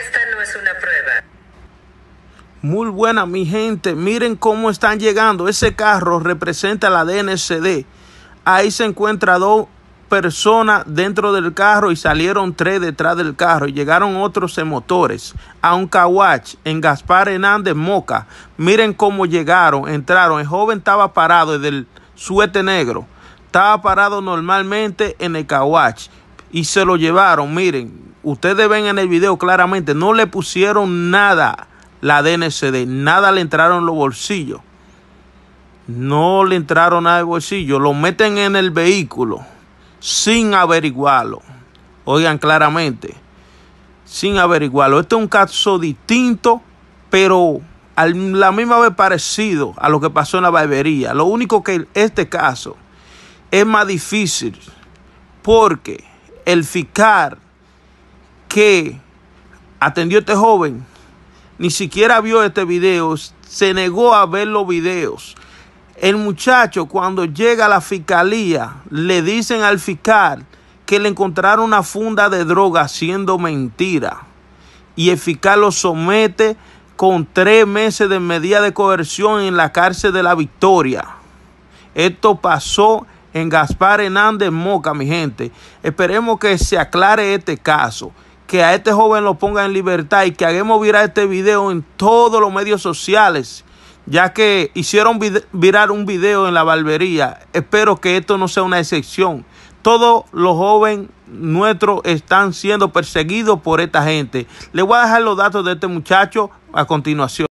Esta no es una prueba. Muy buena, mi gente. Miren cómo están llegando. Ese carro representa la DNCD. Ahí se encuentra dos personas dentro del carro y salieron tres detrás del carro. Y llegaron otros en motores. A un Kawach en Gaspar Hernández Moca. Miren cómo llegaron, entraron. El joven estaba parado del suete negro. Estaba parado normalmente en el Kawach. Y se lo llevaron. Miren, ustedes ven en el video claramente, no le pusieron nada la DNCD, nada le entraron en los bolsillos. No le entraron nada de bolsillo, lo meten en el vehículo sin averiguarlo. Oigan claramente, sin averiguarlo. Este es un caso distinto, pero a la misma vez parecido a lo que pasó en la barbería. Lo único que este caso es más difícil porque el FICAR, que atendió este joven ni siquiera vio este video, se negó a ver los videos. El muchacho cuando llega a la fiscalía le dicen al fiscal que le encontraron una funda de droga siendo mentira y el fiscal lo somete con tres meses de medida de coerción en la cárcel de la Victoria. Esto pasó en Gaspar Hernández Moca, mi gente. Esperemos que se aclare este caso que a este joven lo ponga en libertad y que hagamos virar este video en todos los medios sociales, ya que hicieron virar un video en la barbería. Espero que esto no sea una excepción. Todos los jóvenes nuestros están siendo perseguidos por esta gente. Les voy a dejar los datos de este muchacho a continuación.